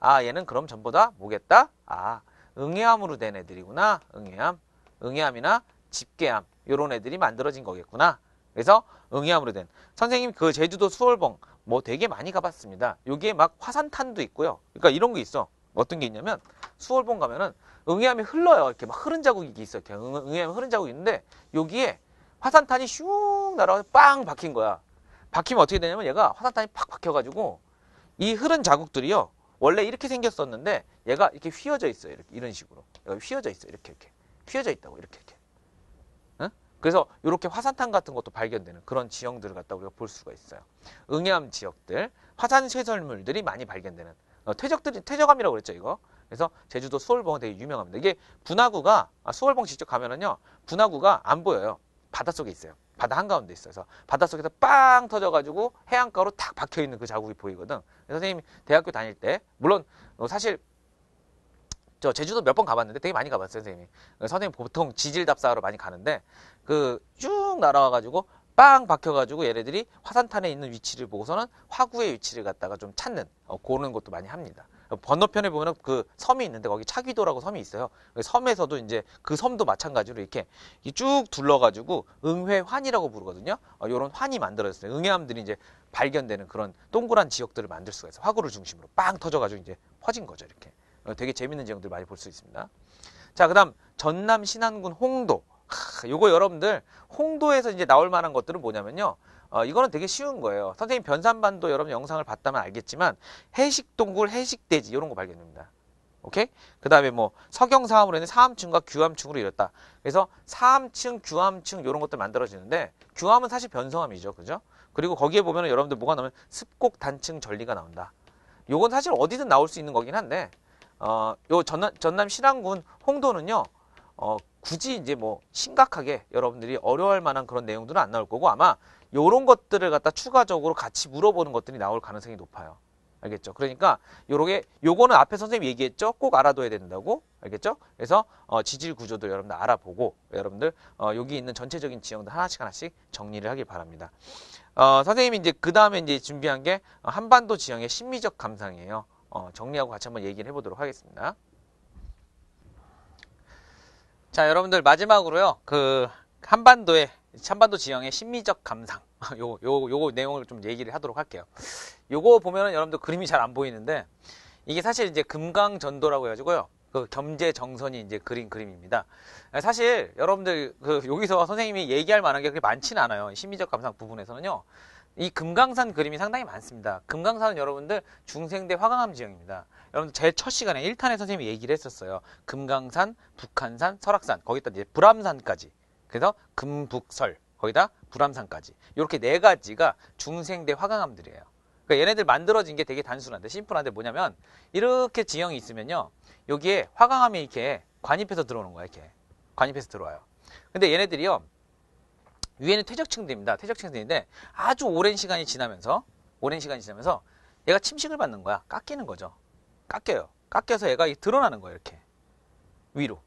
[SPEAKER 1] 아 얘는 그럼 전부 다 뭐겠다? 아 응해암으로 된 애들이구나. 응해암. 응해암이나 집게암 요런 애들이 만들어진 거겠구나. 그래서 응이암으로 된 선생님 그 제주도 수월봉 뭐 되게 많이 가봤습니다. 여기에 막 화산탄도 있고요. 그러니까 이런 게 있어. 어떤 게 있냐면 수월봉 가면은 응이암이 흘러요. 이렇게 막 흐른 자국이 있어. 이렇게 응, 이암이 흐른 자국이 있는데 여기에 화산탄이 슝 날아가서 빵 박힌 거야. 박히면 어떻게 되냐면 얘가 화산탄이 팍 박혀가지고 이 흐른 자국들이요. 원래 이렇게 생겼었는데 얘가 이렇게 휘어져 있어요. 이렇게 이런 식으로. 휘어져 있어요. 이렇게 이렇게. 휘어져 있다고 이렇게 이렇게. 그래서 이렇게 화산탄 같은 것도 발견되는 그런 지형들을 갖다 우리가 볼 수가 있어요. 응해암 지역들, 화산 시설물들이 많이 발견되는 어, 퇴적들이 퇴적암이라고 그랬죠 이거. 그래서 제주도 수월봉 되게 유명합니다. 이게 분화구가 아, 수월봉 직접 가면은요 분화구가 안 보여요. 바닷 속에 있어요. 바다 한가운데 있어요. 그래서 바닷 속에서 빵 터져가지고 해안가로 탁 박혀 있는 그 자국이 보이거든. 선생님이 대학교 다닐 때 물론 어, 사실 저 제주도 몇 번 가봤는데 되게 많이 가봤어요, 선생님이. 선생님 보통 지질답사로 많이 가는데 그쭉 날아와가지고 빵 박혀가지고 얘네들이 화산탄에 있는 위치를 보고서는 화구의 위치를 갖다가 좀 찾는 어, 고는 것도 많이 합니다. 번너편에보면그 섬이 있는데 거기 차귀도라고 섬이 있어요. 그 섬에서도 이제 그 섬도 마찬가지로 이렇게 쭉 둘러가지고 응회환이라고 부르거든요. 어, 요런 환이 만들어졌어요. 응해암들이 이제 발견되는 그런 동그란 지역들을 만들 수가 있어요. 화구를 중심으로 빵 터져가지고 이제 퍼진 거죠. 이렇게 어, 되게 재밌는 지역들 많이 볼 수 있습니다. 자, 그다음 전남 신안군 홍도 크, 요거 여러분들 홍도에서 이제 나올 만한 것들은 뭐냐면요. 어, 이거는 되게 쉬운 거예요. 선생님 변산반도 여러분 영상을 봤다면 알겠지만 해식동굴, 해식돼지 이런 거 발견됩니다. 오케이? 그 다음에 뭐 석영사암으로 인해 사암층과 규암층으로 이뤘다. 그래서 사암층, 규암층 이런 것들 만들어지는데 규암은 사실 변성암이죠. 그죠? 그리고 거기에 보면 여러분들 뭐가 나오면 습곡 단층 전리가 나온다. 요건 사실 어디든 나올 수 있는 거긴 한데 어, 요 전남, 전남 신안군 홍도는요. 어, 굳이 이제 뭐 심각하게 여러분들이 어려워할 만한 그런 내용들은 안 나올 거고 아마 요런 것들을 갖다 추가적으로 같이 물어보는 것들이 나올 가능성이 높아요. 알겠죠? 그러니까 요렇게 요거는 앞에 선생님이 얘기했죠? 꼭 알아둬야 된다고. 알겠죠? 그래서 어, 지질 구조도 여러분들 알아보고 여러분들 어, 여기 있는 전체적인 지형들 하나씩 하나씩 정리를 하길 바랍니다. 어, 선생님이 이제 그 다음에 이제 준비한 게 한반도 지형의 심미적 감상이에요. 어, 정리하고 같이 한번 얘기를 해보도록 하겠습니다. 자, 여러분들 마지막으로요. 그 한반도의 한반도 지형의 심미적 감상. 요, 요, 요거 내용을 좀 얘기를 하도록 할게요. 요거 보면은 여러분들 그림이 잘 안 보이는데 이게 사실 이제 금강전도라고 해가지고요. 그 겸재 정선이 이제 그린 그림입니다. 사실 여러분들 그 여기서 선생님이 얘기할 만한 게 그렇게 많지는 않아요. 심미적 감상 부분에서는요. 이 금강산 그림이 상당히 많습니다. 금강산은 여러분들 중생대 화강암 지형입니다. 여러분 제 첫 시간에 1탄에 선생님이 얘기를 했었어요. 금강산, 북한산, 설악산, 거기다 이제 불암산까지. 그래서 금북설, 거기다 불암산까지. 이렇게 네 가지가 중생대 화강암들이에요. 그러니까 얘네들 만들어진 게 되게 단순한데 심플한데 뭐냐면 이렇게 지형이 있으면요. 여기에 화강암이 이렇게 관입해서 들어오는 거야, 이렇게. 관입해서 들어와요. 근데 얘네들이요. 위에는 퇴적층들입니다. 퇴적층들인데 아주 오랜 시간이 지나면서 오랜 시간이 지나면서 얘가 침식을 받는 거야. 깎이는 거죠. 깎여요. 깎여서 얘가 드러나는 거예요. 이렇게 위로.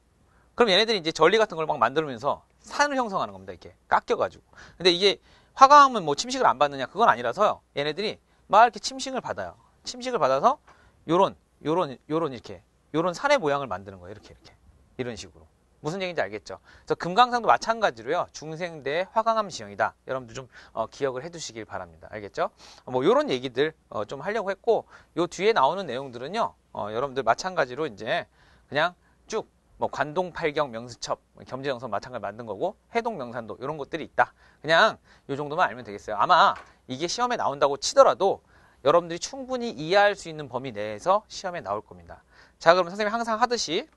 [SPEAKER 1] 그럼 얘네들이 이제 전리 같은 걸 막 만들면서 산을 형성하는 겁니다. 이렇게 깎여가지고. 근데 이게 화강암은 뭐 침식을 안 받느냐 그건 아니라서요. 얘네들이 막 이렇게 침식을 받아요. 침식을 받아서 요런 요런 요런 이렇게 요런 산의 모양을 만드는 거예요. 이렇게 이렇게 이런 식으로. 무슨 얘기인지 알겠죠? 그래서 금강산도 마찬가지로요. 중생대 화강암 지형이다. 여러분들 좀 어, 기억을 해두시길 바랍니다. 알겠죠? 뭐 이런 얘기들 어, 좀 하려고 했고 요 뒤에 나오는 내용들은요. 어, 여러분들 마찬가지로 이제 그냥 쭉 뭐 관동 팔경 명수첩 뭐 겸재정선 마찬가지 만든 거고 해동 명산도 이런 것들이 있다. 그냥 이 정도만 알면 되겠어요. 아마 이게 시험에 나온다고 치더라도 여러분들이 충분히 이해할 수 있는 범위 내에서 시험에 나올 겁니다. 자, 그럼 선생님이 항상 하듯이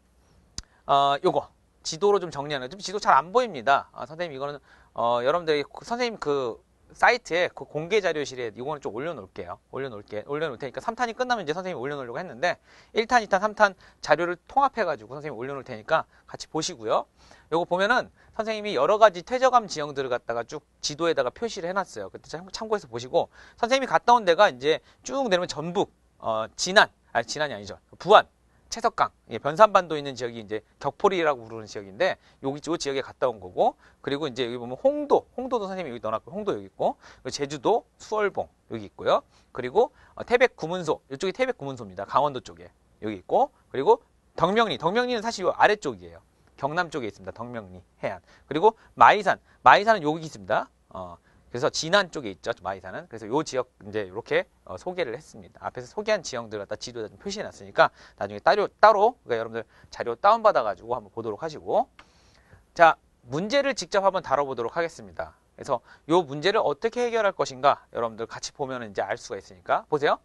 [SPEAKER 1] 어, 요거 지도로 좀 정리하는 좀 지도 잘 안 보입니다. 아, 선생님 이거는 어, 여러분들이 그 선생님 그 사이트에 그 공개 자료실에 이거는 좀 올려놓을게요. 올려놓을게 올려놓을 테니까 3탄이 끝나면 이제 선생님이 올려놓으려고 했는데 1탄, 2탄, 3탄 자료를 통합해가지고 선생님이 올려놓을 테니까 같이 보시고요. 요거 보면은 선생님이 여러 가지 퇴적암 지형들을 갖다가 쭉 지도에다가 표시를 해놨어요. 그때 참고해서 보시고 선생님이 갔다 온 데가 이제 쭉 내려면 전북, 어, 진안, 아니 진안이 아니죠. 부안, 채석강, 예, 변산반도 있는 지역이 이제 격포리라고 부르는 지역인데 여기 쪽 지역에 갔다 온 거고 그리고 이제 여기 보면 홍도, 홍도도 선생님이 여기 넣어놨고 홍도 여기 있고 제주도 수월봉 여기 있고요. 그리고 어, 태백 구문소 이쪽이 태백 구문소입니다. 강원도 쪽에 여기 있고 그리고 덕명리, 덕명리는 사실 이 아래쪽이에요. 경남 쪽에 있습니다. 덕명리 해안. 그리고 마이산, 마이산은 여기 있습니다. 어, 그래서 진안 쪽에 있죠 마이산은 그래서 요 지역 이제 이렇게 어, 소개를 했습니다 앞에서 소개한 지형들 갖다 지도에 표시해 놨으니까 나중에 따로 따로 그러니까 여러분들 자료 다운 받아 가지고 한번 보도록 하시고 자 문제를 직접 한번 다뤄보도록 하겠습니다 그래서 요 문제를 어떻게 해결할 것인가 여러분들 같이 보면 이제 알 수가 있으니까 보세요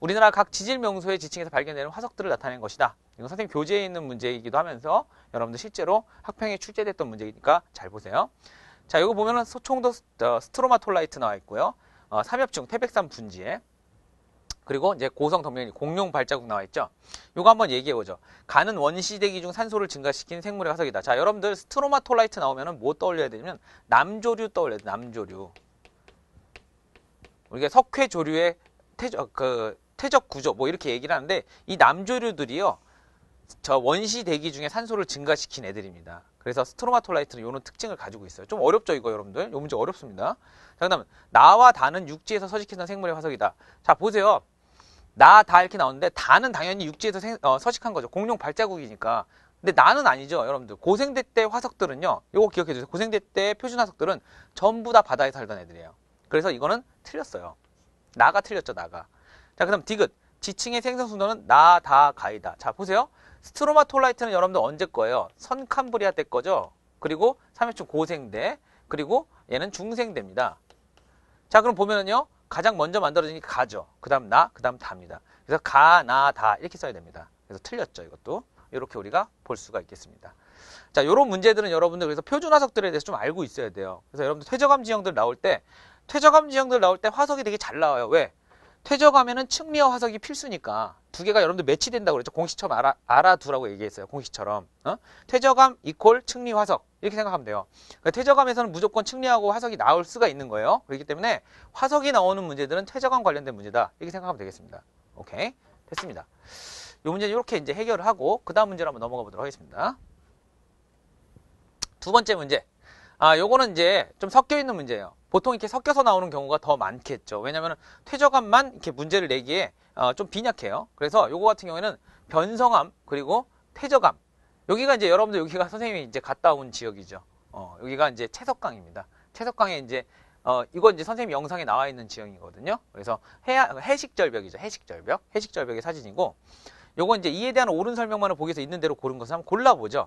[SPEAKER 1] 우리나라 각 지질 명소의 지층에서 발견되는 화석들을 나타낸 것이다. 이건 선생님 교재에 있는 문제이기도 하면서 여러분들 실제로 학평에 출제됐던 문제니까 잘 보세요. 자, 이거 보면은 소총도 어, 스트로마톨라이트 나와 있고요. 어, 삼엽충 태백산 분지에 그리고 이제 고성 덤면이 공룡 발자국 나와 있죠. 요거 한번 얘기해 보죠. 가는 원시대기 중 산소를 증가시킨 생물의 화석이다. 자, 여러분들 스트로마톨라이트 나오면은 뭐 떠올려야 되냐면 남조류 떠올려야 돼. 남조류. 우리가 석회 조류의 퇴적 어, 그 퇴적 구조 뭐 이렇게 얘기를 하는데 이 남조류들이요. 저 원시 대기 중에 산소를 증가시킨 애들입니다. 그래서 스트로마톨라이트는 이런 특징을 가지고 있어요. 좀 어렵죠 이거 여러분들? 이 문제 어렵습니다. 자 그다음 나와 다는 육지에서 서식해는 생물의 화석이다. 자 보세요. 나, 다 이렇게 나오는데 다는 당연히 육지에서 생, 어, 서식한 거죠. 공룡 발자국이니까. 근데 나는 아니죠, 여러분들. 고생대 때 화석들은요. 이거 기억해 주세요. 고생대 때 표준 화석들은 전부 다 바다에 살던 애들이에요. 그래서 이거는 틀렸어요. 나가 틀렸죠, 나가. 자, 그다음 디귿. 지층의 생성 순도는 나, 다, 가이다. 자, 보세요. 스트로마톨라이트는 여러분들 언제 거예요? 선캄브리아 때 거죠? 그리고 삼엽초 고생대, 그리고 얘는 중생대입니다. 자, 그럼 보면은요. 가장 먼저 만들어진 게 가죠. 그 다음 나, 그 다음 다입니다. 그래서 가, 나, 다 이렇게 써야 됩니다. 그래서 틀렸죠. 이것도. 이렇게 우리가 볼 수가 있겠습니다. 자, 요런 문제들은 여러분들 그래서 표준 화석들에 대해서 좀 알고 있어야 돼요. 그래서 여러분들 퇴적암 지형들 나올 때 퇴적암 지형들 나올 때 화석이 되게 잘 나와요. 왜? 퇴적하면은 측리어 화석이 필수니까 두 개가 여러분들 매치된다고 그랬죠. 공식처럼 알아, 알아두라고 얘기했어요. 공식처럼. 어? 퇴적암 이퀄 측리 화석 이렇게 생각하면 돼요. 그니까 퇴적암에서는 무조건 측리하고 화석이 나올 수가 있는 거예요. 그렇기 때문에 화석이 나오는 문제들은 퇴적암 관련된 문제다. 이렇게 생각하면 되겠습니다. 오케이. 됐습니다. 요 문제는 이렇게 이제 해결을 하고 그 다음 문제로 한번 넘어가 보도록 하겠습니다. 두 번째 문제. 아, 요거는 이제 좀 섞여 있는 문제예요. 보통 이렇게 섞여서 나오는 경우가 더 많겠죠. 왜냐면 하퇴적암만 이렇게 문제를 내기에 어, 좀 빈약해요. 그래서 요거 같은 경우에는 변성암 그리고 퇴적암 여기가 이제 여러분들 여기가 선생님이 이제 갔다 온 지역이죠. 어, 여기가 이제 채석강입니다. 채석강에 이제 어, 이건 이제 선생님 영상에 나와 있는 지형이거든요. 그래서 해, 야 해식절벽이죠. 해식절벽. 해식절벽의 사진이고 요거 이제 이에 대한 옳은 설명만을 보기 위해서 있는 대로 고른 것을 한번 골라보죠.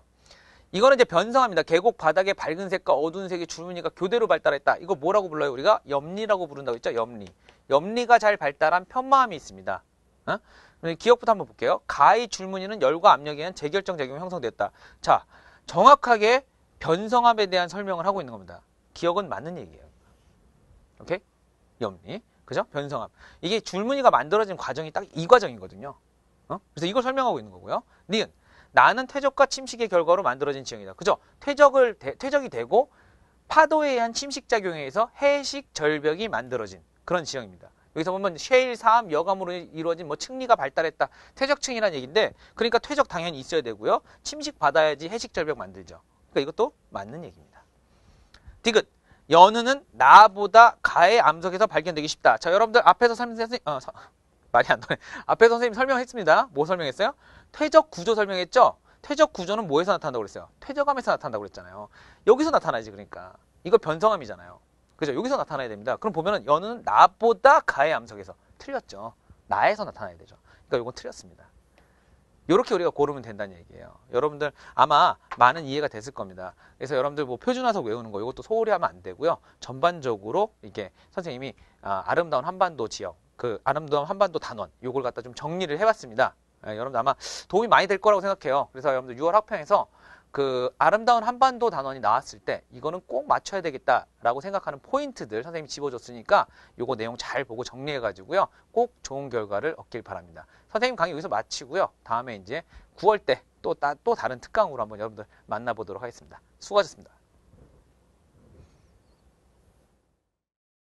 [SPEAKER 1] 이거는 이제 변성합니다. 계곡 바닥에 밝은 색과 어두운 색이 줄무늬가 교대로 발달했다. 이거 뭐라고 불러요? 우리가 염리라고 부른다고 했죠? 염리. 염리가 잘 발달한 편마음이 있습니다. 어? 기억부터 한번 볼게요. 가의 줄무늬는 열과 압력에 의한 재결정 작용이 형성됐다. 자, 정확하게 변성함에 대한 설명을 하고 있는 겁니다. 기억은 맞는 얘기예요. 오케이? 염리. 그죠? 변성함. 이게 줄무늬가 만들어진 과정이 딱 이 과정이거든요. 어? 그래서 이걸 설명하고 있는 거고요. 니은. 나는 퇴적과 침식의 결과로 만들어진 지형이다. 그죠? 퇴적을 되, 퇴적이 되고 파도에 의한 침식 작용에 의해서 해식 절벽이 만들어진 그런 지형입니다. 여기서 보면 쉐일 사암 여감으로 이루어진 뭐 층리가 발달했다. 퇴적층이란 얘기인데 그러니까 퇴적 당연히 있어야 되고요. 침식 받아야지 해식 절벽 만들죠. 그러니까 이것도 맞는 얘기입니다. 디귿 연우는 나보다 가의 암석에서 발견되기 쉽다. 자 여러분들 앞에서 3세 어, 말이 안 돼. 앞에 선생님 설명했습니다. 뭐 설명했어요? 퇴적 구조 설명했죠? 퇴적 구조는 뭐에서 나타난다고 그랬어요? 퇴적함에서 나타난다고 그랬잖아요. 여기서 나타나지 그러니까. 이거 변성함이잖아요. 그죠? 여기서 나타나야 됩니다. 그럼 보면은 여는 나보다 가의 암석에서 틀렸죠. 나에서 나타나야 되죠. 그러니까 이건 틀렸습니다. 이렇게 우리가 고르면 된다는 얘기예요. 여러분들 아마 많은 이해가 됐을 겁니다. 그래서 여러분들 뭐 표준화석 외우는 거 이것도 소홀히 하면 안 되고요. 전반적으로 이게 선생님이 아, 아름다운 한반도 지역 그 아름다운 한반도 단원 요걸 갖다 좀 정리를 해봤습니다. 예, 여러분 아마 도움이 많이 될 거라고 생각해요. 그래서 여러분들 6월 학평에서 그 아름다운 한반도 단원이 나왔을 때 이거는 꼭 맞춰야 되겠다라고 생각하는 포인트들 선생님이 집어줬으니까 요거 내용 잘 보고 정리해 가지고요. 꼭 좋은 결과를 얻길 바랍니다. 선생님 강의 여기서 마치고요. 다음에 이제 9월 때또또 다른 특강으로 한번 여러분들 만나보도록 하겠습니다. 수고하셨습니다.